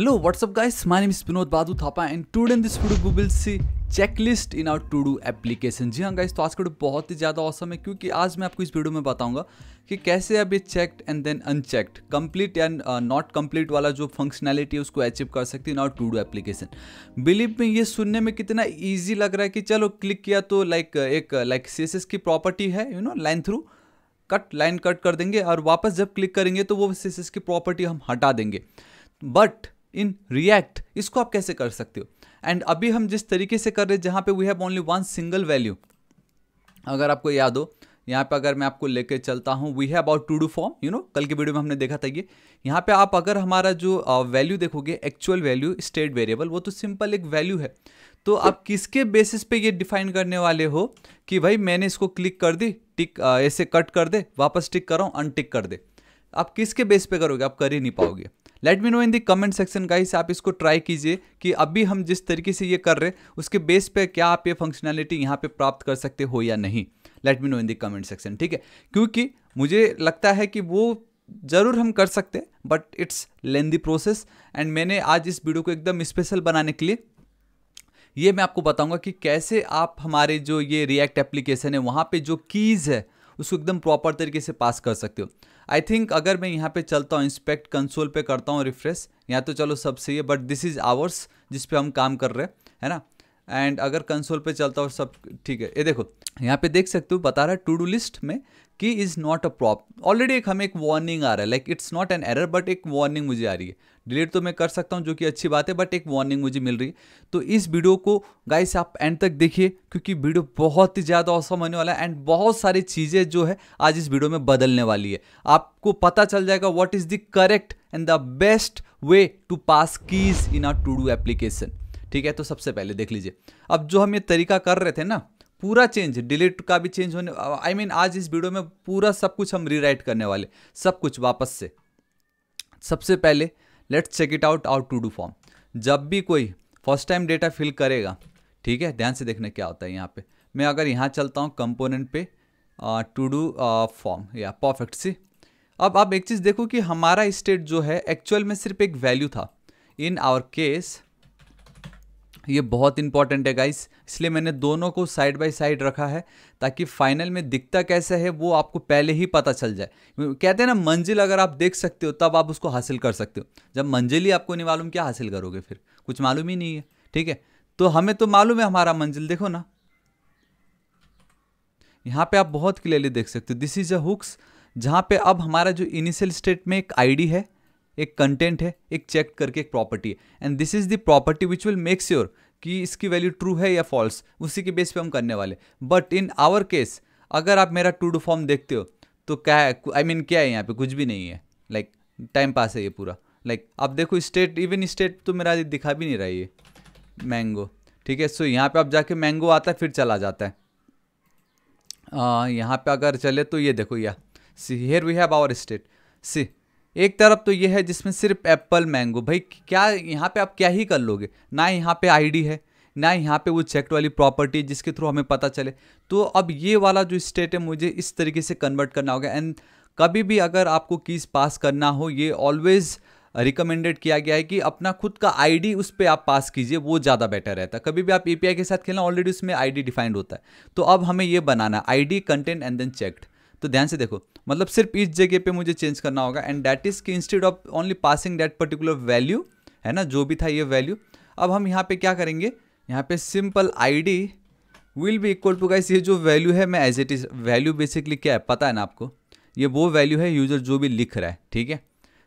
Hello, what's up guys? My name is Pinod Badu Thapa and today in this video we will see checklist in our to do application जी हाँ guys तो आज का video बहुत ही ज़्यादा awesome है क्योंकि आज मैं आपको इस वीडियो में बताऊंगा कि कैसे अब ये checked and then unchecked complete and not complete वाला जो फंक्शनैलिटी है उसको अचीव कर सकती है in our to do application believe में ये सुनने में कितना ईजी लग रहा है कि चलो क्लिक किया तो लाइक एक लाइक सी की प्रॉपर्टी है you know line through cut line cut कर देंगे और वापस जब क्लिक करेंगे तो वो सी की प्रॉपर्टी हम हटा देंगे बट इन रिएक्ट इसको आप कैसे कर सकते हो एंड अभी हम जिस तरीके से कर रहे हैं जहाँ पे we have only one single value अगर आपको याद हो यहाँ पे अगर मैं आपको लेके चलता हूँ we have about to do form you know कल की वीडियो में हमने देखा था ये यहाँ पे आप अगर हमारा जो वैल्यू uh, देखोगे एक्चुअल वैल्यू स्टेट वेरिएबल वो तो सिंपल एक वैल्यू है तो आप किसके बेसिस पे ये डिफाइन करने वाले हो कि भाई मैंने इसको क्लिक कर दी टिक ऐसे कट कर दे वापस टिक कराऊँ अनटिक कर दे आप किसके बेस पे करोगे आप कर ही नहीं पाओगे let me know in the comment section guys आप इसको ट्राई कीजिए कि अभी हम जिस तरीके से ये कर रहे हैं उसके बेस पे क्या आप ये फंक्शनैलिटी यहाँ पे प्राप्त कर सकते हो या नहीं let me know in the comment section ठीक है क्योंकि मुझे लगता है कि वो ज़रूर हम कर सकते हैं but it's lengthy process and मैंने आज इस वीडियो को एकदम स्पेशल बनाने के लिए ये मैं आपको बताऊंगा कि कैसे आप हमारे जो ये रिएक्ट एप्लीकेशन है वहाँ पे जो कीज़ है उसको एकदम प्रॉपर तरीके से पास कर सकते हो आई थिंक अगर मैं यहाँ पे चलता हूँ इंस्पेक्ट कंसोल पे करता हूँ रिफ्रेश यहाँ तो चलो सब सही है बट दिस इज़ आवर्स जिस पे हम काम कर रहे हैं है ना एंड अगर कंसोल पे चलता और सब ठीक है ये देखो यहाँ पे देख सकते हो बता रहा है टू डू लिस्ट में की is not a prop already एक हमें एक वार्निंग आ रहा है like it's not an error but एक वार्निंग मुझे आ रही है डिलीट तो मैं कर सकता हूँ जो कि अच्छी बात है बट एक वार्निंग मुझे मिल रही है तो इस वीडियो को गाइस आप एंड तक देखिए क्योंकि वीडियो बहुत ही ज़्यादा औसम होने वाला है एंड बहुत सारी चीज़ें जो है आज इस वीडियो में बदलने वाली है आपको पता चल जाएगा what is the correct and the best way to pass keys in our to do application ठीक है तो सबसे पहले देख लीजिए अब जो हम ये तरीका कर रहे थे ना पूरा चेंज डिलीट का भी चेंज होने आई I मीन mean, आज इस वीडियो में पूरा सब कुछ हम रीराइट करने वाले सब कुछ वापस से सबसे पहले let's check it out out to do form जब भी कोई फर्स्ट टाइम डेटा फिल करेगा ठीक है ध्यान से देखने क्या होता है यहाँ पे मैं अगर यहाँ चलता हूँ कंपोनेंट पे टू डू फॉर्म या परफेक्ट सी अब आप एक चीज़ देखो कि हमारा स्टेट जो है एक्चुअल में सिर्फ एक वैल्यू था इन आवर केस ये बहुत इंपॉर्टेंट है गाइस इसलिए मैंने दोनों को साइड बाय साइड रखा है ताकि फाइनल में दिखता कैसे है वो आपको पहले ही पता चल जाए कहते हैं ना मंजिल अगर आप देख सकते हो तब आप उसको हासिल कर सकते हो जब मंजिल ही आपको नहीं मालूम क्या हासिल करोगे फिर कुछ मालूम ही नहीं है ठीक है तो हमें तो मालूम है हमारा मंजिल देखो ना यहाँ पे आप बहुत क्लियरली देख सकते हो दिस इज अ हुक्स जहाँ पे अब हमारा जो इनिशियल स्टेट में एक आईडी है एक कंटेंट है एक चेक करके एक प्रॉपर्टी है and this is the property which will make sure कि इसकी वैल्यू ट्रू है या फॉल्स उसी के बेस पे हम करने वाले बट इन आवर केस अगर आप मेरा टू डू फॉर्म देखते हो तो क्या है आई I मीन mean, क्या है यहाँ पे कुछ भी नहीं है लाइक टाइम पास है ये पूरा लाइक like, आप देखो स्टेट इवन स्टेट तो मेरा दिखा भी नहीं रहा ये मैंगो ठीक है सो यहाँ पे आप जाके मैंगो आता है फिर चला जाता है यहाँ पे अगर चले तो ये देखो या see here we have our state see एक तरफ तो ये है जिसमें सिर्फ एप्पल मैंगो भाई क्या यहाँ पे आप क्या ही कर लोगे ना यहाँ पे आईडी है ना यहाँ पे वो चेक्ट वाली प्रॉपर्टी जिसके थ्रू हमें पता चले तो अब ये वाला जो स्टेट है मुझे इस तरीके से कन्वर्ट करना होगा एंड कभी भी अगर आपको कीस पास करना हो ये ऑलवेज़ रिकमेंडेड किया गया है कि अपना खुद का आईडी उस पर आप पास कीजिए वो ज़्यादा बेटर रहता है कभी भी आप एपीआई के साथ खेलना ऑलरेडी उसमें आईडी डिफाइंड होता है तो अब हमें ये बनाना ID content and then checked तो ध्यान से देखो मतलब सिर्फ इस जगह पे मुझे चेंज करना होगा एंड दैट इज़ कि instead of only passing that particular value है ना जो भी था ये वैल्यू अब हम यहाँ पे क्या करेंगे यहाँ पे simple ID will be equal to guys ये जो वैल्यू है मैं as it is value basically क्या है पता है ना आपको ये वो वैल्यू है यूज़र जो भी लिख रहा है ठीक है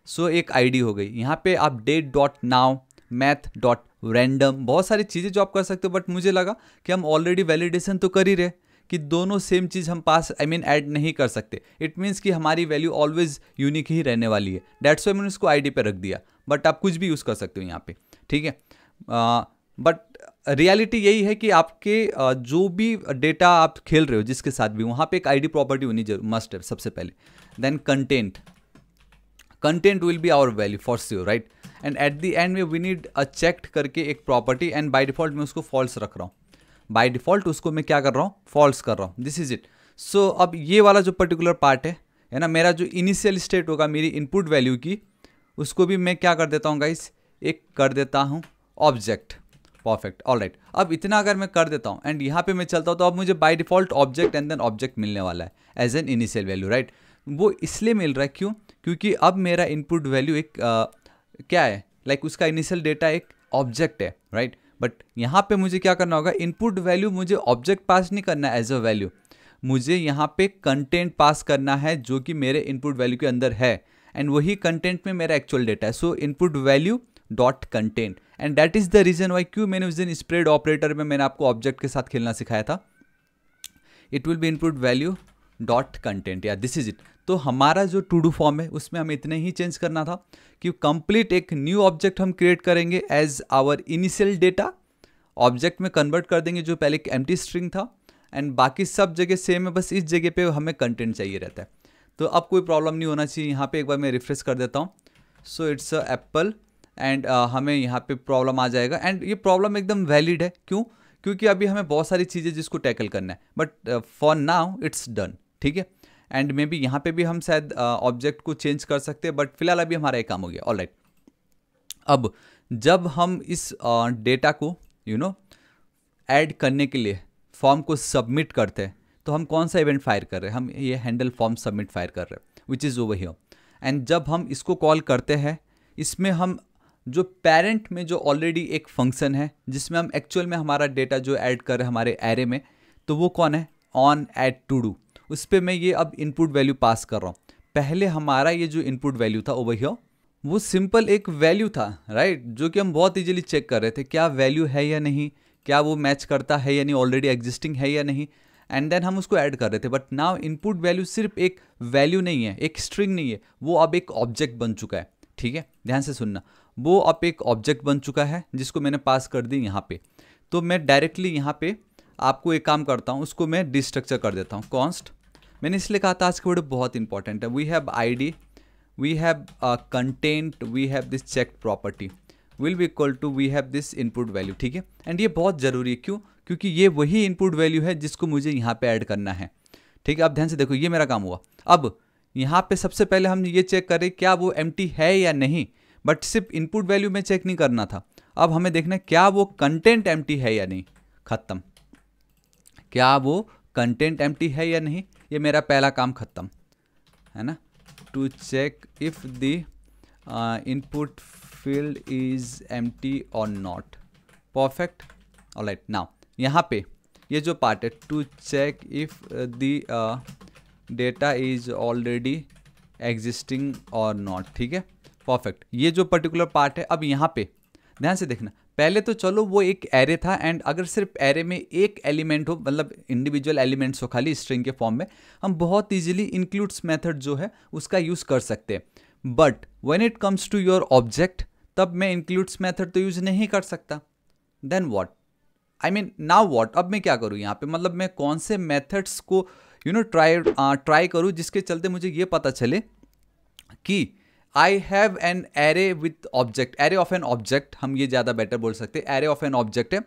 सो so, एक आई हो गई यहाँ पे आप date dot now math dot random बहुत सारी चीज़ें जो आप कर सकते हो बट मुझे लगा कि हम ऑलरेडी वैलिडेशन तो कर ही रहे कि दोनों सेम चीज़ हम पास आई मीन ऐड नहीं कर सकते इट मीन्स कि हमारी वैल्यू ऑलवेज यूनिक ही रहने वाली है डेट्स वाई मैंने उसको आई पर रख दिया बट आप कुछ भी यूज़ कर सकते हो यहाँ पे ठीक है बट रियलिटी यही है कि आपके जो भी डेटा आप खेल रहे हो जिसके साथ भी वहाँ पे एक आईडी प्रॉपर्टी होनी जरूर मस्ट है सबसे पहले then content content will be our value for sure right and at the end में वी नीड अ चेक करके एक प्रॉपर्टी एंड बाय डिफॉल्ट मैं उसको फॉल्स रख रहा हूँ बाय डिफ़ॉल्ट उसको मैं क्या कर रहा हूँ फॉल्स कर रहा हूँ दिस इज़ इट सो अब ये वाला जो पर्टिकुलर पार्ट है है ना मेरा जो इनिशियल स्टेट होगा मेरी इनपुट वैल्यू की उसको भी मैं क्या कर देता हूँ गाइस एक कर देता हूँ ऑब्जेक्ट परफेक्ट ऑल राइट अब इतना अगर मैं कर देता हूँ एंड यहाँ पे मैं चलता हूँ तो अब मुझे by default object and then object मिलने वाला है as an initial value right वो इसलिए मिल रहा है क्यों क्योंकि अब मेरा इनपुट वैल्यू एक आ, क्या है लाइक like उसका इनिशियल डेटा एक ऑब्जेक्ट है राइट बट यहाँ पे मुझे क्या करना होगा इनपुट वैल्यू मुझे ऑब्जेक्ट पास नहीं करना है एज अ वैल्यू मुझे यहाँ पे कंटेंट पास करना है जो कि मेरे इनपुट वैल्यू के अंदर है एंड वही कंटेंट में मेरा एक्चुअल डेटा है so input value dot content and that is the reason why क्यों मैंने उस दिन स्प्रेड ऑपरेटर में मैंने आपको ऑब्जेक्ट के साथ खेलना सिखाया था it will be input value dot content या दिस इज इट तो हमारा जो टू डू फॉर्म है उसमें हमें इतने ही चेंज करना था कि कंप्लीट एक न्यू ऑब्जेक्ट हम क्रिएट करेंगे as our initial data object में कन्वर्ट कर देंगे जो पहले एक एम स्ट्रिंग था एंड बाकी सब जगह सेम है बस इस जगह पे हमें कंटेंट चाहिए रहता है तो अब कोई प्रॉब्लम नहीं होना चाहिए यहाँ पे एक बार मैं रिफ्रेश कर देता हूँ so it's a apple and हमें यहाँ पे प्रॉब्लम आ जाएगा एंड ये प्रॉब्लम एकदम वैलिड है क्यों क्योंकि अभी हमें बहुत सारी चीज़ें जिसको टैकल करना है but for now it's done ठीक है एंड मे बी यहाँ पे भी हम शायद ऑब्जेक्ट को चेंज कर सकते हैं बट फिलहाल अभी हमारा एक काम हो गया ऑल right. अब जब हम इस डेटा को यू नो ऐड करने के लिए फॉर्म को सबमिट करते हैं तो हम कौन सा इवेंट फायर कर रहे हैं हम ये हैंडल फॉर्म सबमिट फायर कर रहे हैं which is over here and जब हम इसको कॉल करते हैं इसमें हम जो पेरेंट में जो ऑलरेडी एक फंक्शन है जिसमें हम एक्चुअल में हमारा डेटा जो ऐड कर रहे हैं हमारे एरे में तो वो कौन है ऑन एड टू डू उस पर मैं ये अब इनपुट वैल्यू पास कर रहा हूँ पहले हमारा ये जो इनपुट वैल्यू था ओवर हियर वो सिंपल एक वैल्यू था राइट जो कि हम बहुत इजीली चेक कर रहे थे क्या वैल्यू है या नहीं क्या वो मैच करता है यानी ऑलरेडी एग्जिस्टिंग है या नहीं एंड देन हम उसको ऐड कर रहे थे बट नाउ इनपुट वैल्यू सिर्फ एक वैल्यू नहीं है एक स्ट्रिंग नहीं है वो अब एक ऑब्जेक्ट बन चुका है ठीक है ध्यान से सुनना वो अब एक ऑब्जेक्ट बन चुका है जिसको मैंने पास कर दी यहाँ पे तो मैं डायरेक्टली यहाँ पे आपको एक काम करता हूँ उसको मैं डिस्ट्रक्चर कर देता हूँ कॉन्स्ट मैंने इसलिए कहा था आज के वीडियो बहुत इंपॉर्टेंट है we have I D we have content we have this check property will be equal to we have this input value ठीक है एंड ये बहुत ज़रूरी है क्यों क्योंकि ये वही इनपुट वैल्यू है जिसको मुझे यहाँ पे ऐड करना है ठीक है अब ध्यान से देखो ये मेरा काम हुआ अब यहाँ पे सबसे पहले हम ये चेक करें क्या वो एम है या नहीं बट सिर्फ इनपुट वैल्यू में चेक नहीं करना था अब हमें देखना है क्या वो कंटेंट एम है या नहीं ख़त्म क्या वो कंटेंट एम है या नहीं ये मेरा पहला काम ख़त्म है ना to check if the input field is M और नॉट परफेक्ट और राइट नाउ यहाँ पे ये जो पार्ट है to check if the data is already existing और नॉट ठीक है परफेक्ट ये जो पर्टिकुलर पार्ट है अब यहाँ पे ध्यान से देखना पहले तो चलो वो एक एरे था एंड अगर सिर्फ एरे में एक एलिमेंट हो मतलब इंडिविजुअल एलिमेंट्स हो खाली स्ट्रिंग के फॉर्म में हम बहुत इजीली इंक्लूड्स मेथड जो है उसका यूज़ कर सकते हैं but when it comes to your object तब मैं इंक्लूड्स मेथड तो यूज़ नहीं कर सकता then what I mean now what अब मैं क्या करूँ यहाँ पे मतलब मैं कौन से मेथड्स को यू नो ट्राई ट्राई करूँ जिसके चलते मुझे ये पता चले कि I have an array with object array of an object हम ये ज़्यादा बेटर बोल सकते हैं एरे ऑफ एन ऑब्जेक्ट है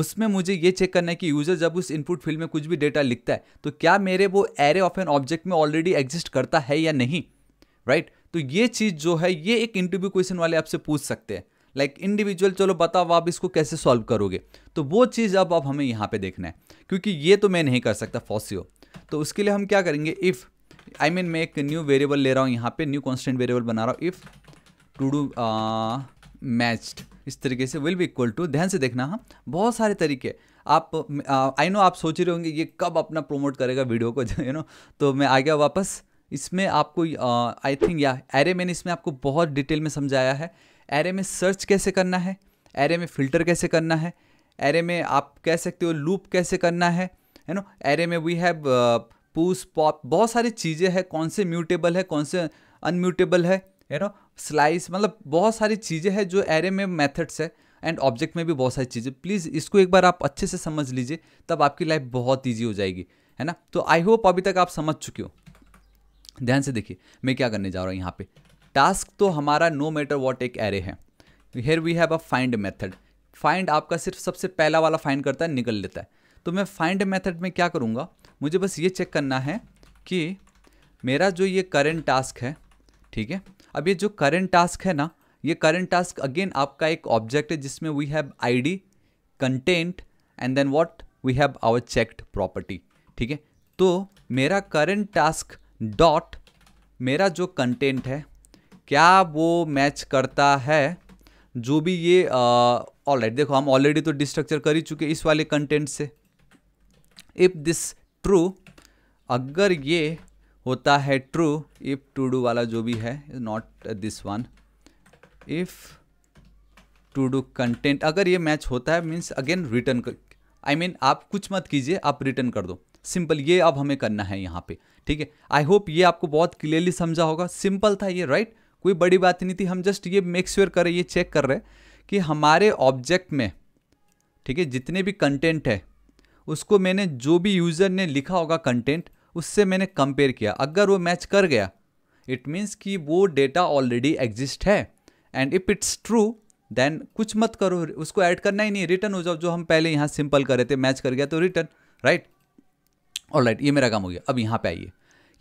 उसमें मुझे ये चेक करना है कि यूज़र जब उस इनपुट फील्ड में कुछ भी डेटा लिखता है तो क्या मेरे वो एरे ऑफ एन ऑब्जेक्ट में ऑलरेडी एग्जिस्ट करता है या नहीं राइट right? तो ये चीज़ जो है ये एक इंटरव्यू क्वेश्चन वाले आपसे पूछ सकते हैं लाइक like इंडिविजुअल चलो बताओ आप इसको कैसे सॉल्व करोगे तो वो चीज़ अब अब हमें यहाँ पे देखना है क्योंकि ये तो मैं नहीं कर सकता फॉसियो तो उसके लिए हम क्या करेंगे इफ़ आई मीन मैं एक न्यू वेरिएबल ले रहा हूँ यहाँ पे न्यू कॉन्स्टेंट वेरिएबल बना रहा हूँ इफ़ टू डू मैच्ड इस तरीके से विल भी इक्वल टू ध्यान से देखना हाँ बहुत सारे तरीके आप आई uh, नो आप सोच रहे होंगे ये कब अपना प्रोमोट करेगा वीडियो को यू नो तो मैं आ गया वापस इसमें आपको आई uh, थिंक या एरे मैंने इसमें आपको बहुत डिटेल में समझाया है एरे में सर्च कैसे करना है एरे में फ़िल्टर कैसे करना है एरे में आप कह सकते हो लूप कैसे करना है यू नो एरे में वी हैव पुश पॉप बहुत सारी चीज़ें हैं कौन से म्यूटेबल है कौन से अनम्यूटेबल है यू नो स्लाइस मतलब बहुत सारी चीज़ें हैं जो एरे में मेथड्स है एंड ऑब्जेक्ट में भी बहुत सारी चीज़ें प्लीज़ इसको एक बार आप अच्छे से समझ लीजिए तब आपकी लाइफ बहुत ईजी हो जाएगी है ना तो आई होप अभी तक आप समझ चुके हो ध्यान से देखिए मैं क्या करने जा रहा हूँ यहाँ पे टास्क तो हमारा नो मैटर वॉट एक एरे है here we have a find method find आपका सिर्फ सबसे पहला वाला फाइंड करता है निकल लेता है तो मैं फाइंड मेथड में क्या करूँगा मुझे बस ये चेक करना है कि मेरा जो ये करेंट टास्क है ठीक है अब ये जो करेंट टास्क है ना ये करेंट टास्क अगेन आपका एक ऑब्जेक्ट है जिसमें we have ID content and then what we have our checked property ठीक है तो मेरा करेंट टास्क डॉट मेरा जो कंटेंट है क्या वो मैच करता है जो भी ये ऑलराइट right, देखो हम ऑलरेडी तो डिस्ट्रक्चर कर ही चुके इस वाले कंटेंट से इफ़ दिस ट्रू अगर ये होता है ट्रू इफ़ टू डू वाला जो भी है not this one if to do content अगर ये मैच होता है मीन्स अगेन रिटर्न कर आई मीन आप कुछ मत कीजिए आप रिटर्न कर दो सिंपल ये अब हमें करना है यहाँ पे ठीक है आई होप ये आपको बहुत क्लियरली समझा होगा सिंपल था ये राइट right? कोई बड़ी बात नहीं थी हम जस्ट ये मेक श्योर sure कर रहे ये चेक कर रहे कि हमारे ऑब्जेक्ट में ठीक है जितने भी कंटेंट है उसको मैंने जो भी यूज़र ने लिखा होगा कंटेंट उससे मैंने कंपेयर किया अगर वो मैच कर गया इट मीन्स कि वो डेटा ऑलरेडी एग्जिस्ट है and if it's true then कुछ मत करो उसको ऐड करना ही नहीं रिटर्न हो जाओ जो हम पहले यहाँ सिंपल कर रहे थे मैच कर गया तो रिटर्न राइट और राइट ये मेरा काम हो गया अब यहाँ पे आइए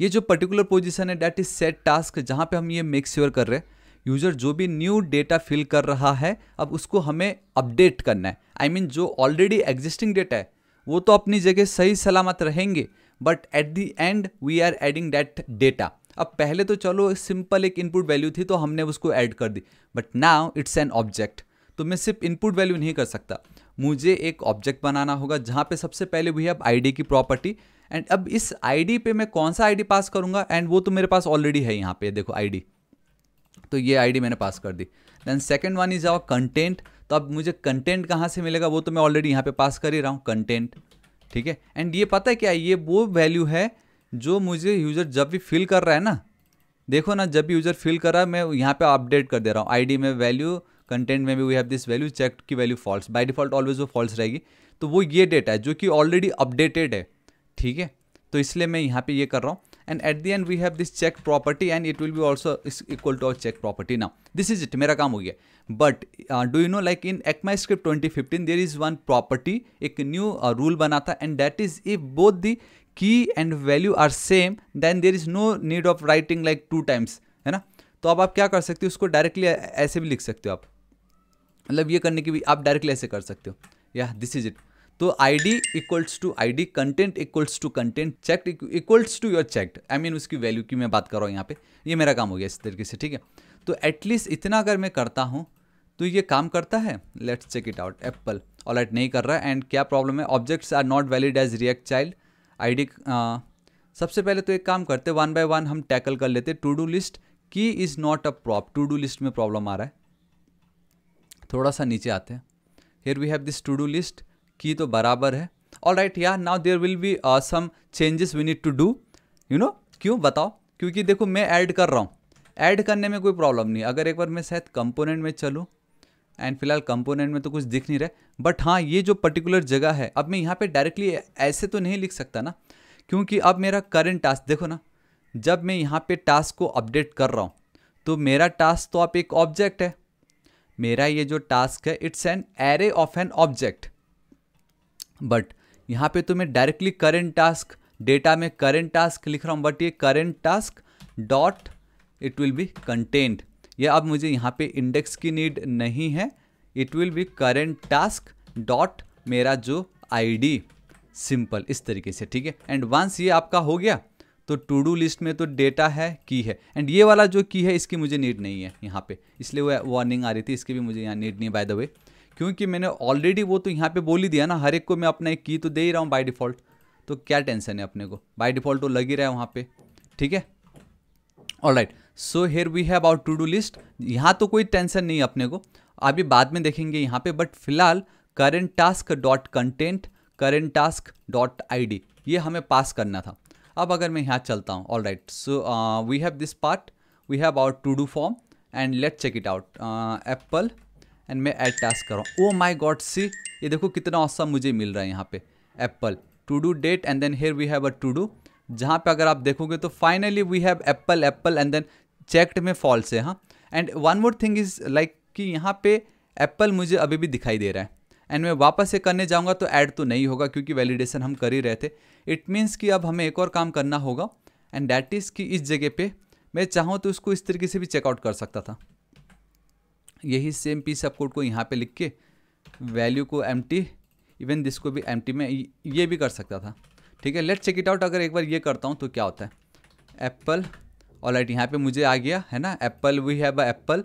ये जो पर्टिकुलर पोजिशन है डैट इज सेट टास्क जहाँ पे हम ये मेक श्योर कर रहे हैं यूज़र जो भी न्यू डेटा फिल कर रहा है अब उसको हमें अपडेट करना है आई I मीन mean, जो ऑलरेडी एग्जिस्टिंग डेटा है वो तो अपनी जगह सही सलामत रहेंगे but at the end we are adding that data अब पहले तो चलो सिंपल एक इनपुट वैल्यू थी तो हमने उसको ऐड कर दी but now it's an object तो मैं सिर्फ इनपुट वैल्यू नहीं कर सकता मुझे एक ऑब्जेक्ट बनाना होगा जहाँ पे सबसे पहले वही अब आई की प्रॉपर्टी एंड अब इस आई पे मैं कौन सा आई पास करूँगा एंड वो तो मेरे पास ऑलरेडी है यहाँ पे देखो आई तो ये आई मैंने पास कर दी then second one is our content तो अब मुझे कंटेंट कहाँ से मिलेगा वो तो मैं ऑलरेडी यहाँ पे पास कर ही रहा हूँ कंटेंट ठीक है एंड ये पता है क्या ये वो वैल्यू है जो मुझे यूज़र जब भी फिल कर रहा है ना देखो ना जब भी यूज़र फिल कर रहा है मैं यहाँ पे अपडेट कर दे रहा हूँ आईडी में वैल्यू कंटेंट में भी we have this value check की value false by default always वो फॉल्स रहेगी तो वो ये डेटा है जो कि ऑलरेडी अपडेटेड है ठीक है तो इसलिए मैं यहाँ पे ये कर रहा हूँ and at the end we have this check property and it will be also is equal to our check property now this is it mera kaam ho gaya but uh, do you know like in ECMAScript 2015 there is one property ek new uh, rule bana tha and that is if both the key and value are same then there is no need of writing like two times hai na to ab aap kya kar sakte ho usko directly aise bhi likh sakte ho aap matlab ye karne ki bhi aap directly aise kar sakte ho yeah this is it तो I D equals to I D content equals to content checked equals to your checked I mean उसकी value की मैं बात कर रहा हूँ यहाँ पे ये मेरा काम हो गया इस तरीके से ठीक है तो एटलीस्ट इतना अगर मैं करता हूँ तो ये काम करता है let's check it out apple all at नहीं कर रहा है एंड क्या प्रॉब्लम है objects are not valid as React child ID सबसे पहले तो एक काम करते वन बाय वन हम टैकल कर लेते टू डू लिस्ट की is not a prop to do list में प्रॉब्लम आ रहा है थोड़ा सा नीचे आते हैं here we have this to do list की तो बराबर है ऑल राइट यार now there will be some changes we need to do you know क्यों बताओ क्योंकि देखो मैं ऐड कर रहा हूँ ऐड करने में कोई प्रॉब्लम नहीं अगर एक बार मैं शायद कंपोनेंट में चलूँ एंड फिलहाल कंपोनेंट में तो कुछ दिख नहीं रहा बट हाँ ये जो पर्टिकुलर जगह है अब मैं यहाँ पे डायरेक्टली ऐसे तो नहीं लिख सकता ना क्योंकि अब मेरा करेंट टास्क देखो ना जब मैं यहाँ पे टास्क को अपडेट कर रहा हूँ तो मेरा टास्क तो आप एक ऑब्जेक्ट है मेरा ये जो टास्क है it's an array of an object but यहाँ पे तो मैं डायरेक्टली करेंट टास्क डेटा में करेंट टास्क लिख रहा हूँ बट ये current task dot it will be content ये अब मुझे यहाँ पे इंडेक्स की नीड नहीं है it will be current task dot मेरा जो आईडी सिंपल इस तरीके से ठीक है एंड वंस ये आपका हो गया तो टू डू लिस्ट में तो डेटा है की है एंड ये वाला जो की है इसकी मुझे नीड नहीं है यहाँ पे इसलिए वो वार्निंग आ रही थी इसकी भी मुझे यहाँ नीड नहीं बाय द वे क्योंकि मैंने ऑलरेडी वो तो यहाँ पे बोल ही दिया ना हर एक को मैं अपना एक की तो दे ही रहा हूँ बाई डिफ़ॉल्ट तो क्या टेंशन है अपने को बाई डिफ़ॉल्ट वो लग ही रहा है वहाँ पे ठीक है all right so here we have out to do list यहाँ तो कोई टेंशन नहीं है अपने को अभी बाद में देखेंगे यहाँ पे बट फिलहाल current task dot content current task dot I ये हमें पास करना था अब अगर मैं यहाँ चलता हूँ all right so we have this part we have our to do form and let check it out apple and मैं ऐड टास्क कर रहा हूँ ओ माई गॉड सी ये देखो कितना औसम मुझे मिल रहा है यहाँ पे apple to do date and then here we have a to do जहाँ पे अगर आप देखोगे तो finally we have apple apple and then checked में फॉल्स है हाँ and one more thing is like कि यहाँ पे एप्पल मुझे अभी भी दिखाई दे रहा है एंड मैं वापस से करने जाऊँगा तो ऐड तो नहीं होगा क्योंकि वैलिडेशन हम कर ही रहे थे इट मीन्स कि अब हमें एक और काम करना होगा एंड डैट इज़ कि इस जगह पे मैं चाहूँ तो उसको इस तरीके से भी चेकआउट कर सकता था यही सेम पी सब कोड को यहाँ पे लिख के वैल्यू को एम इवन दिस को भी एम में ये भी कर सकता था ठीक है लेट चेक इट आउट अगर एक बार ये करता हूँ तो क्या होता है एप्पल ऑल राइट यहाँ पे मुझे आ गया है ना apple we have apple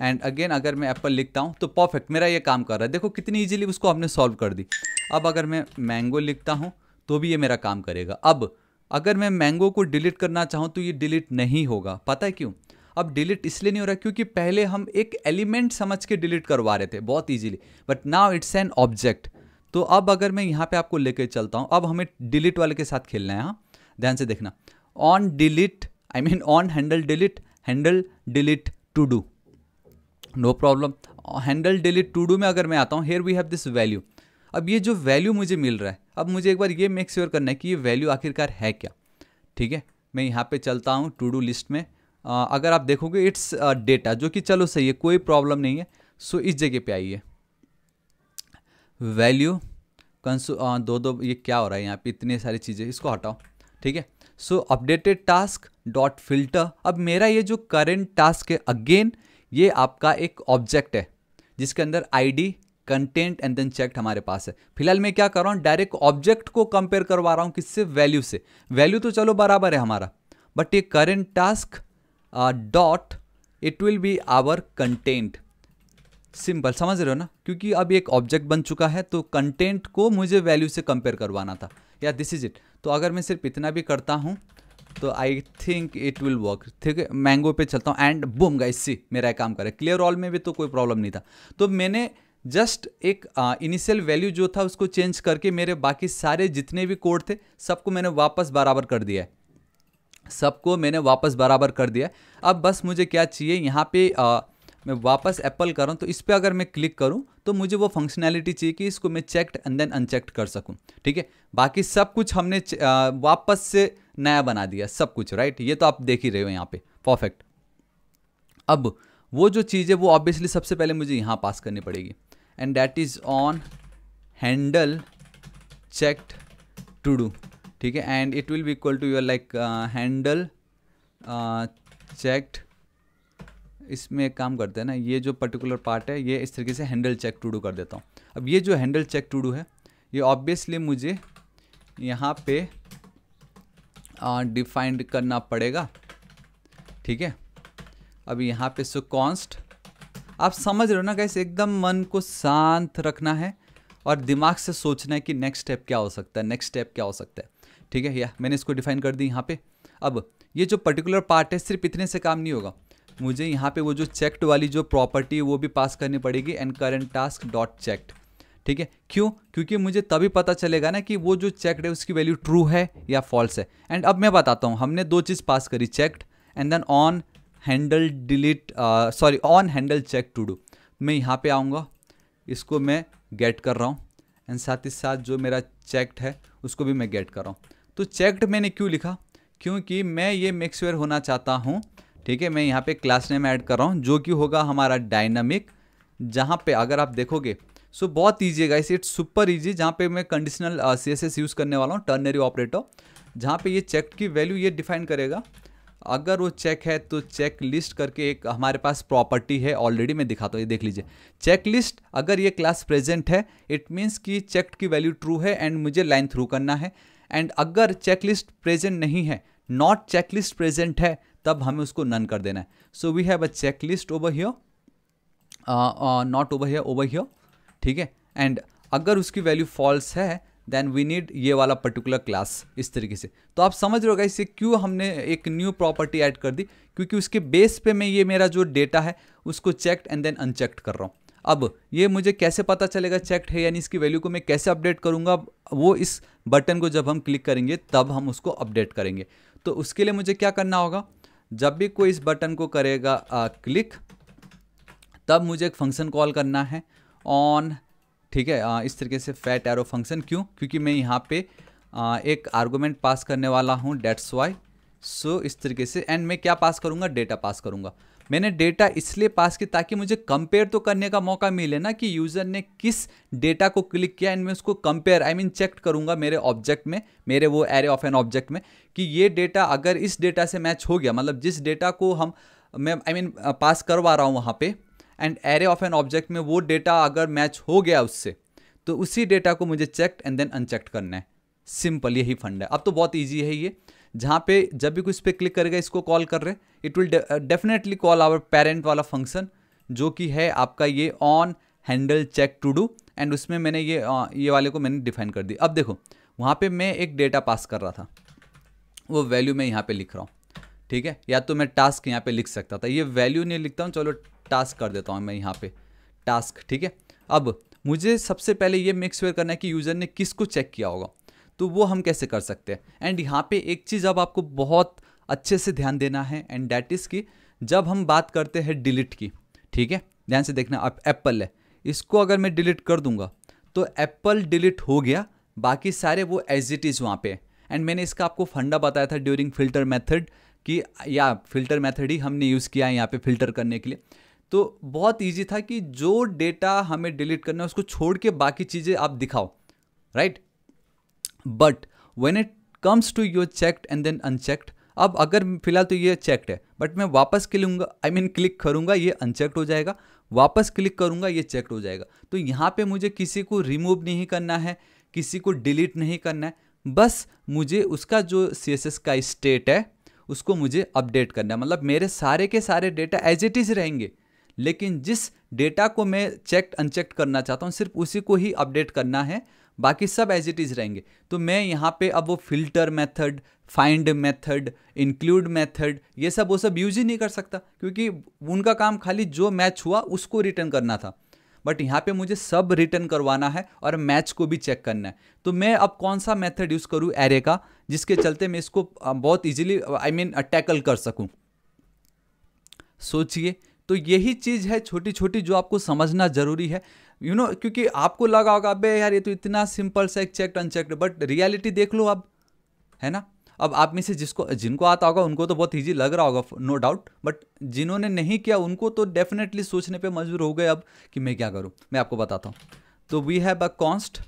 and again अगर मैं एप्पल लिखता हूँ तो परफेक्ट मेरा ये काम कर रहा है देखो कितनी ईजिली उसको हमने सॉल्व कर दी अब अगर मैं मैंगो लिखता हूँ तो भी ये मेरा काम करेगा अब अगर मैं मैंगो को डिलीट करना चाहूँ तो ये डिलीट नहीं होगा पता है क्यों अब डिलीट इसलिए नहीं हो रहा क्योंकि पहले हम एक एलिमेंट समझ के डिलीट करवा रहे थे बहुत easily but now it's an object तो अब अगर मैं यहाँ पे आपको लेके चलता हूँ अब हमें डिलीट वाले के साथ खेलना है हाँ ध्यान से देखना on delete I mean on handle delete handle delete to do no problem handle delete to do में अगर मैं आता हूँ here we have this value अब ये जो वैल्यू मुझे मिल रहा है अब मुझे एक बार ये मेक श्योर करना है कि ये वैल्यू आखिरकार है क्या ठीक है मैं यहाँ पे चलता हूँ टू डू लिस्ट में अगर आप देखोगे इट्स डेटा जो कि चलो सही है कोई प्रॉब्लम नहीं है सो इस जगह पे आइए वैल्यू कंसू दो दो ये क्या हो रहा है यहाँ पे इतनी सारी चीज़ें इसको हटाओ ठीक है so updated task dot filter अब मेरा ये जो करेंट टास्क है अगेन ये आपका एक ऑब्जेक्ट है जिसके अंदर ID content and then checked हमारे पास है फिलहाल मैं क्या कर रहा हूँ डायरेक्ट ऑब्जेक्ट को कंपेयर करवा रहा हूँ किससे वैल्यू से वैल्यू तो चलो बराबर है हमारा बट ये current task dot it will be our content simple समझ रहे हो ना क्योंकि अब एक ऑब्जेक्ट बन चुका है तो कंटेंट को मुझे वैल्यू से कंपेयर करवाना था या दिस इज इट तो अगर मैं सिर्फ इतना भी करता हूँ तो I think it will work ठीक है मैंगो पे चलता हूँ एंड बूम गाइस सी मेरा काम करे क्लियर ऑल में भी तो कोई प्रॉब्लम नहीं था तो मैंने जस्ट एक इनिशियल वैल्यू जो था उसको चेंज करके मेरे बाकी सारे जितने भी कोड थे सबको मैंने वापस बराबर कर दिया है सबको मैंने वापस बराबर कर दिया अब बस मुझे क्या चाहिए यहाँ पे आ, मैं वापस एप्पल करूँ तो इस पर अगर मैं क्लिक करूँ तो मुझे वो फंक्शनैलिटी चाहिए कि इसको मैं चेकड एंड देन अनचेक्ड कर सकूँ ठीक है बाकी सब कुछ हमने आ, वापस से नया बना दिया सब कुछ राइट ये तो आप देख ही रहे हो यहाँ पे परफेक्ट अब वो जो चीज़ है वो ऑब्वियसली सबसे पहले मुझे यहाँ पास करनी पड़ेगी and that is on handle checked to do ठीक है and it will be equal to your like handle checked इसमें एक काम करते हैं ना ये जो पर्टिकुलर पार्ट है ये इस तरीके से हैंडल चेक टू डू कर देता हूँ अब ये जो हैंडल चेक टू डू है ये ऑब्वियसली मुझे यहाँ पे डिफाइंड uh, करना पड़ेगा ठीक है अब यहाँ पे सो कॉन्स्ट आप समझ रहे हो ना कैसे एकदम मन को शांत रखना है और दिमाग से सोचना है कि नेक्स्ट स्टेप क्या हो सकता है नेक्स्ट स्टेप क्या हो सकता है ठीक है या मैंने इसको डिफाइन कर दी यहाँ पे अब ये जो पर्टिकुलर पार्ट है सिर्फ इतने से काम नहीं होगा मुझे यहाँ पे वो जो चेक्ड वाली जो प्रॉपर्टी वो भी पास करनी पड़ेगी and current task dot checked ठीक है क्यों क्योंकि मुझे तभी पता चलेगा ना कि वो जो चेक्ड है उसकी वैल्यू ट्रू है या फॉल्स है एंड अब मैं बताता हूँ हमने दो चीज़ पास करी checked and then on handle delete sorry on handle check to do मैं यहाँ पे आऊँगा इसको मैं गेट कर रहा हूँ एंड साथ ही साथ जो मेरा चेक्ड है उसको भी मैं गेट कर रहा हूँ तो चेक्ड मैंने क्यों लिखा क्योंकि मैं ये मिक्सवेयर होना चाहता हूँ ठीक है मैं यहाँ पे क्लास नेम ऐड कर रहा हूँ जो कि होगा हमारा डायनामिक जहाँ पे अगर आप देखोगे सो बहुत ईजी है गाइस इट्स सुपर ईजी जहाँ पे मैं conditional C S S use करने वाला हूँ टर्नरी ऑपरेटर जहाँ पे ये चेक की वैल्यू ये डिफाइन करेगा अगर वो चेक है तो चेक लिस्ट करके एक हमारे पास प्रॉपर्टी है ऑलरेडी मैं दिखाता हूँ ये देख लीजिए चेक लिस्ट अगर ये क्लास प्रेजेंट है इट मीन्स कि चेक की वैल्यू ट्रू है एंड मुझे लाइन थ्रू करना है एंड अगर चेकलिस्ट प्रेजेंट नहीं है नॉट चेकलिस्ट प्रेजेंट है तब हमें उसको नन कर देना है so we have a checklist over here not over here over here ठीक है एंड अगर उसकी वैल्यू फॉल्स है देन वी नीड ये वाला पर्टिकुलर क्लास इस तरीके से तो आप समझ रहे हो इससे क्यों हमने एक न्यू प्रॉपर्टी ऐड कर दी क्योंकि उसके बेस पे मैं ये मेरा जो डेटा है उसको चेक एंड देन अनचेक्ड कर रहा हूँ अब ये मुझे कैसे पता चलेगा चेक्ड है यानी इसकी वैल्यू को मैं कैसे अपडेट करूँगा वो इस बटन को जब हम क्लिक करेंगे तब हम उसको अपडेट करेंगे तो उसके लिए मुझे क्या करना होगा जब भी कोई इस बटन को करेगा आ, क्लिक तब मुझे एक फंक्शन कॉल करना है ऑन ठीक है आ, इस तरीके से फैट एरो फंक्शन क्यों क्योंकि मैं यहाँ पे आ, एक आर्गूमेंट पास करने वाला हूँ डेट्स वाई सो so, इस तरीके से एंड मैं क्या पास करूँगा डेटा पास करूँगा मैंने डेटा इसलिए पास किया ताकि मुझे कंपेयर तो करने का मौका मिले ना कि यूज़र ने किस डेटा को क्लिक किया एंड मैं उसको कंपेयर आई मीन चेक करूँगा मेरे ऑब्जेक्ट में मेरे वो एरे ऑफ एन ऑब्जेक्ट में कि ये डेटा अगर इस डेटा से मैच हो गया मतलब जिस डेटा को हम मैं आई मीन पास करवा रहा हूँ वहाँ पर and array of an object में वो डेटा अगर मैच हो गया उससे तो उसी डेटा को मुझे चेक एंड देन अनचेक करना है सिंपल यही फंड है अब तो बहुत ईजी है ये जहाँ पे जब भी कुछ इस पर क्लिक करेगा इसको कॉल कर रहे it will definitely call our parent वाला फंक्शन जो कि है आपका ये on handle check to do and उसमें मैंने ये uh, ये वाले को मैंने डिफाइन कर दी अब देखो वहाँ पे मैं एक डेटा पास कर रहा था वो वैल्यू मैं यहाँ पे लिख रहा हूँ ठीक है या तो मैं टास्क यहाँ पे लिख सकता था ये वैल्यू नहीं लिखता हूँ चलो टास्क कर देता हूँ मैं यहाँ पे टास्क ठीक है अब मुझे सबसे पहले ये मेक करना है कि यूज़र ने किसको चेक किया होगा तो वो हम कैसे कर सकते हैं एंड यहाँ पे एक चीज़ अब आपको बहुत अच्छे से ध्यान देना है एंड डैट इज़ की जब हम बात करते हैं डिलीट की ठीक है ध्यान से देखना आप एप्पल है इसको अगर मैं डिलीट कर दूंगा तो एप्पल डिलीट हो गया बाकी सारे वो एज इट इज़ वहाँ पे एंड मैंने इसका आपको फंडा बताया था ड्यूरिंग फिल्टर मेथड कि या फिल्टर मेथड ही हमने यूज़ किया है यहाँ पे फिल्टर करने के लिए तो बहुत ईजी था कि जो डेटा हमें डिलीट करना है उसको छोड़ के बाकी चीज़ें आप दिखाओ right but when it comes to your checked and then unchecked अब अगर फिलहाल तो ये चेक्ड है बट मैं वापस क्लिकूंगा आई मीन क्लिक करूँगा ये अनचेक्ड हो जाएगा वापस क्लिक करूँगा ये चेक्ड हो जाएगा तो यहाँ पे मुझे किसी को रिमूव नहीं करना है किसी को डिलीट नहीं करना है बस मुझे उसका जो सी का स्टेट है उसको मुझे अपडेट करना है मतलब मेरे सारे के सारे डेटा एज इट इज़ रहेंगे लेकिन जिस डेटा को मैं चेक अनचेक करना चाहता हूँ सिर्फ उसी को ही अपडेट करना है बाकी सब एज इट इज़ रहेंगे तो मैं यहाँ पे अब वो filter method find method include method ये सब वो सब यूज ही नहीं कर सकता क्योंकि उनका काम खाली जो मैच हुआ उसको रिटर्न करना था बट यहाँ पे मुझे सब रिटर्न करवाना है और मैच को भी चेक करना है तो मैं अब कौन सा मेथड यूज़ करूँ एरे का जिसके चलते मैं इसको बहुत इजीली आई मीन टैकल कर सकूँ सोचिए तो यही चीज़ है छोटी छोटी जो आपको समझना ज़रूरी है यू नो क्योंकि आपको लगा होगा अबे यार ये तो इतना सिंपल सा एक चेक अनचेक्ड बट रियलिटी देख लो अब है ना अब आप में से जिसको जिनको आता होगा उनको तो बहुत ईजी लग रहा होगा नो डाउट बट जिन्होंने नहीं किया उनको तो डेफिनेटली सोचने पे मजबूर हो गए अब कि मैं क्या करूँ मैं आपको बताता हूँ तो we have a const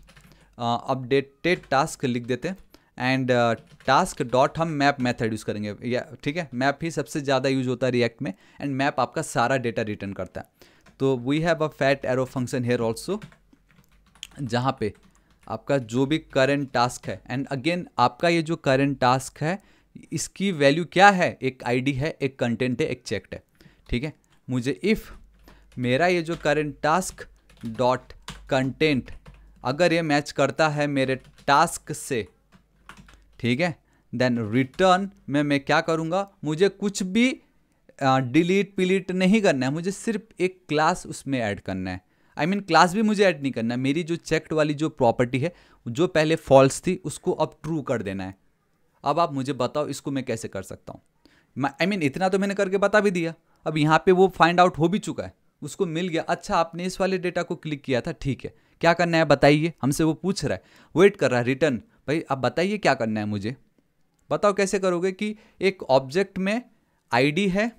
updated task लिख देते हैं एंड टास्क डॉट हम मैप मैथड यूज़ करेंगे ठीक है मैप ही सबसे ज़्यादा यूज होता है रिएक्ट में एंड मैप आपका सारा डेटा रिटर्न करता है तो we have a fat arrow function here also जहाँ पे आपका जो भी करेंट टास्क है एंड अगेन आपका ये जो करेंट टास्क है इसकी वैल्यू क्या है एक आईडी है एक कंटेंट है एक चेक्ट है ठीक है मुझे इफ़ मेरा ये जो करेंट टास्क डॉट कंटेंट अगर ये मैच करता है मेरे टास्क से ठीक है देन रिटर्न में मैं क्या करूँगा मुझे कुछ भी डिलीट पिलीट नहीं करना है मुझे सिर्फ एक क्लास उसमें ऐड करना है I I mean mean, class भी मुझे ऐड नहीं करना है मेरी जो चेक्ड वाली जो प्रॉपर्टी है जो पहले फॉल्स थी उसको अब ट्रू कर देना है अब आप मुझे बताओ इसको मैं कैसे कर सकता हूँ आई मीन इतना तो मैंने करके बता भी दिया अब यहाँ पे वो फाइंड आउट हो भी चुका है उसको मिल गया अच्छा आपने इस वाले डेटा को क्लिक किया था ठीक है क्या करना है बताइए हमसे वो पूछ रहा है वेट कर रहा है रिटर्न भाई आप बताइए क्या करना है मुझे बताओ कैसे करोगे कि एक ऑब्जेक्ट में आईडी है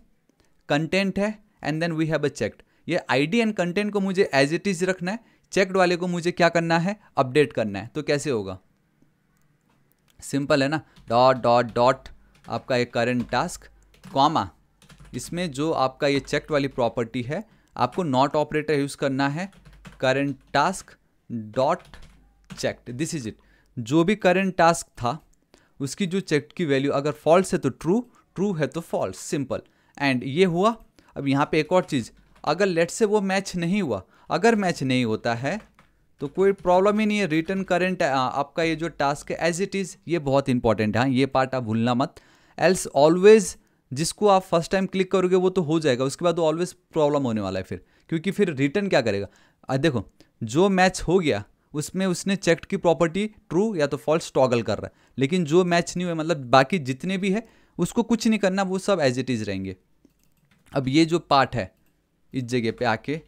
कंटेंट है and then we have a checked ये आईडी एंड कंटेंट को मुझे एज इट इज रखना है चेक्ड वाले को मुझे क्या करना है अपडेट करना है तो कैसे होगा सिंपल है ना डॉट डॉट डॉट आपका एक करेंट टास्क कॉमा इसमें जो आपका ये चेक्ड वाली प्रॉपर्टी है आपको नॉट ऑपरेटर यूज़ करना है current task dot checked this is it जो भी करेंट टास्क था उसकी जो चेक की वैल्यू अगर फॉल्स है तो ट्रू ट्रू है तो फॉल्स सिंपल एंड ये हुआ अब यहाँ पे एक और चीज़ अगर लेट से वो मैच नहीं हुआ अगर मैच नहीं होता है तो कोई प्रॉब्लम ही नहीं है रिटर्न करेंट आपका ये जो टास्क है एज इट इज़ ये बहुत इंपॉर्टेंट है हाँ, ये पार्ट आप भूलना मत एल्स ऑलवेज जिसको आप फर्स्ट टाइम क्लिक करोगे वो तो हो जाएगा उसके बाद वो ऑलवेज प्रॉब्लम होने वाला है फिर क्योंकि फिर रिटर्न क्या करेगा अब देखो जो मैच हो गया उसमें उसने चेक्ड की प्रॉपर्टी ट्रू या तो फॉल्स टॉगल कर रहा है लेकिन जो मैच नहीं हुआ मतलब बाकी जितने भी है उसको कुछ नहीं करना वो सब एज इट इज़ रहेंगे अब ये जो पार्ट है इस जगह पे आके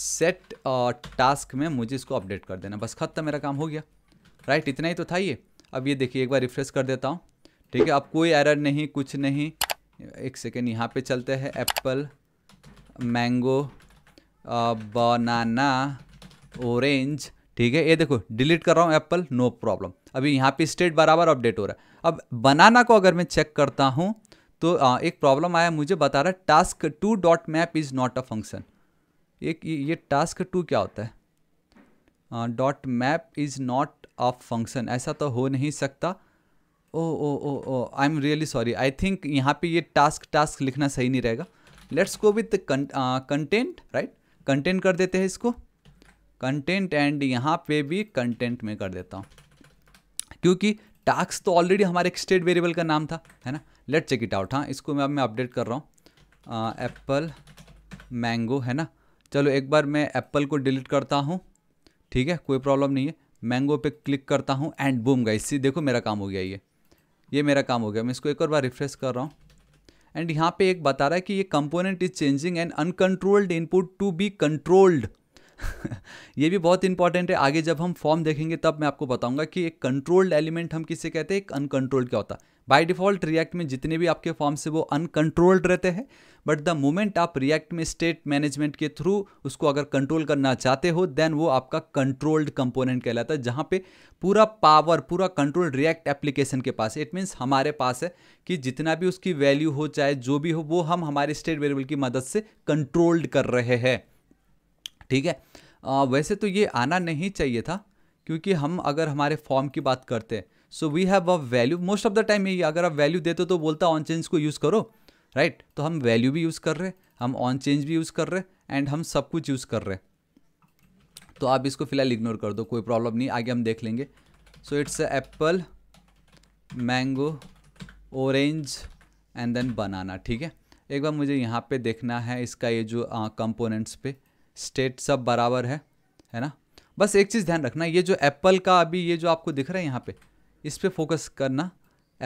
सेट टास्क में मुझे इसको अपडेट कर देना बस खत्म मेरा काम हो गया राइट इतना ही तो था ये अब ये देखिए एक बार रिफ्रेश कर देता हूँ ठीक है अब कोई एरर नहीं कुछ नहीं एक सेकेंड यहाँ पे चलते हैं एप्पल मैंगो बनाना ऑरेंज ठीक है ये देखो डिलीट कर रहा हूँ एप्पल नो प्रॉब्लम अभी यहाँ पे स्टेट बराबर अपडेट हो रहा है अब बनाना को अगर मैं चेक करता हूँ तो आ, एक प्रॉब्लम आया मुझे बता रहा है task two dot map is not a function एक ये, ये टास्क टू क्या होता है dot map is not a function ऐसा तो हो नहीं सकता oh oh oh oh I am really sorry I think यहाँ पे ये टास्क टास्क लिखना सही नहीं रहेगा let's go with content right content कर देते हैं इसको कंटेंट एंड यहाँ पे भी कंटेंट में कर देता हूँ क्योंकि टास्क तो ऑलरेडी हमारे एक स्टेट वेरिएबल का नाम था है ना लेट चेक इट आउट हाँ इसको मैं अब मैं अपडेट कर रहा हूँ एप्पल मैंगो है ना चलो एक बार मैं एप्पल को डिलीट करता हूँ ठीक है कोई प्रॉब्लम नहीं है मैंगो पे क्लिक करता हूँ एंड बूम गई सी देखो मेरा काम हो गया ये ये मेरा काम हो गया मैं इसको एक और बार रिफ्रेश कर रहा हूँ एंड यहाँ पे एक बता रहा है कि ये component is changing and uncontrolled input to be controlled ये भी बहुत इंपॉर्टेंट है आगे जब हम फॉर्म देखेंगे तब मैं आपको बताऊंगा कि एक कंट्रोल्ड एलिमेंट हम किसे कहते हैं एक अनकंट्रोल्ड क्या होता है बाय डिफॉल्ट रिएक्ट में जितने भी आपके फॉर्म से वो अनकंट्रोल्ड रहते हैं बट द मोमेंट आप रिएक्ट में स्टेट मैनेजमेंट के थ्रू उसको अगर कंट्रोल करना चाहते हो देन वो आपका कंट्रोल्ड कंपोनेंट कहलाता है जहाँ पे पूरा पावर पूरा कंट्रोल रिएक्ट एप्लीकेशन के पास है इट मीन्स हमारे पास है कि जितना भी उसकी वैल्यू हो चाहे जो भी हो वो हम हमारे स्टेट वेरिएबल की मदद से कंट्रोल्ड कर रहे हैं ठीक है आ, वैसे तो ये आना नहीं चाहिए था क्योंकि हम अगर हमारे फॉर्म की बात करते हैं so we have a value most of the time यही अगर आप वैल्यू देते हो तो बोलता ऑन चेंज को यूज़ करो राइट right? तो हम वैल्यू भी यूज़ कर रहे हम ऑन चेंज भी यूज़ कर रहे एंड हम सब कुछ यूज़ कर रहे तो आप इसको फिलहाल इग्नोर कर दो कोई प्रॉब्लम नहीं आगे हम देख लेंगे so it's apple mango orange and then banana ठीक है एक बार मुझे यहाँ पे देखना है इसका ये जो कंपोनेंट्स पे स्टेट सब बराबर है है ना बस एक चीज़ ध्यान रखना ये जो एप्पल का अभी ये जो आपको दिख रहा है यहाँ पे इस पर फोकस करना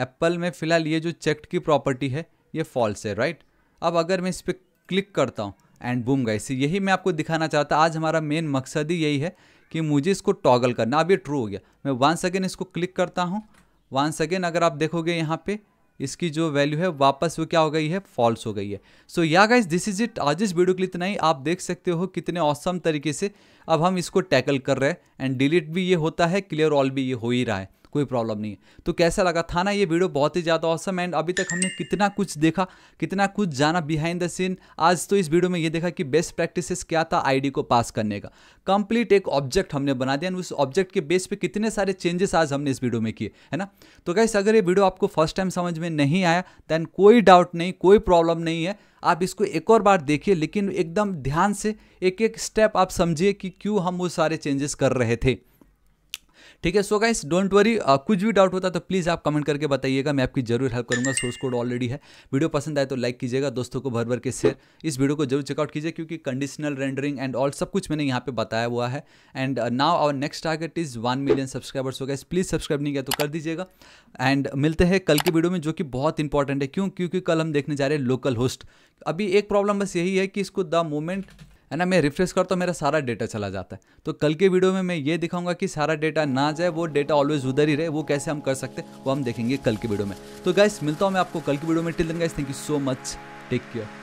एप्पल में फ़िलहाल ये जो चेक्ड की प्रॉपर्टी है ये फॉल्स है राइट अब अगर मैं इस पर क्लिक करता हूँ एंड बूम गाइस यही मैं आपको दिखाना चाहता आज हमारा मेन मकसद ही यही है कि मुझे इसको टॉगल करना अब ये ट्रू हो गया मैं वन सेकेंड इसको क्लिक करता हूँ वन सेकेंड अगर आप देखोगे यहाँ पर इसकी जो वैल्यू है वापस वो क्या हो गई है फॉल्स हो गई है सो yeah guys this is it आज इस वीडियो के लिए इतना ही आप देख सकते हो कितने औसम तरीके से अब हम इसको टैकल कर रहे हैं एंड डिलीट भी ये होता है क्लियर ऑल भी ये हो ही रहा है कोई प्रॉब्लम नहीं है तो कैसा लगा था ना ये वीडियो बहुत ही ज़्यादा औसम एंड अभी तक हमने कितना कुछ देखा कितना कुछ जाना बिहाइंड द सीन आज तो इस वीडियो में ये देखा कि बेस्ट प्रैक्टिसेस क्या था आईडी को पास करने का कंप्लीट एक ऑब्जेक्ट हमने बना दिया उस ऑब्जेक्ट के बेस पर कितने सारे चेंजेस आज हमने इस वीडियो में किए है ना तो कैसे अगर ये वीडियो आपको फर्स्ट टाइम समझ में नहीं आया देन कोई डाउट नहीं कोई प्रॉब्लम नहीं है आप इसको एक और बार देखिए लेकिन एकदम ध्यान से एक एक स्टेप आप समझिए कि क्यों हम वो सारे चेंजेस कर रहे थे ठीक है सो गाइस डोंट वरी कुछ भी डाउट होता तो प्लीज़ आप कमेंट करके बताइएगा मैं आपकी जरूर हेल्प करूंगा सोर्स कोड ऑलरेडी है वीडियो पसंद आए तो लाइक कीजिएगा दोस्तों को भर भर के शेयर इस वीडियो को जरूर चेकआउट कीजिए क्योंकि कंडीशनल रेंडरिंग एंड ऑल सब कुछ मैंने यहाँ पे बताया हुआ है and now our next target is one million subscribers हो गाइस प्लीज़ सब्सक्राइब नहीं किया तो कर दीजिएगा एंड मिलते हैं कल की वीडियो में जो कि बहुत इंपॉर्टेंट है क्यों क्योंकि कल हम देखने जा रहे हैं लोकल होस्ट अभी एक प्रॉब्लम बस यही है कि इसको द मोमेंट है ना मैं रिफ्रेश करता हूँ तो मेरा सारा डेटा चला जाता है तो कल के वीडियो में मैं ये दिखाऊंगा कि सारा डेटा ना जाए वो डेटा ऑलवेज उधर ही रहे वो कैसे हम कर सकते वो हम देखेंगे कल की वीडियो में तो गाइस मिलता हूँ मैं आपको कल की वीडियो में till then guys thank you so much take care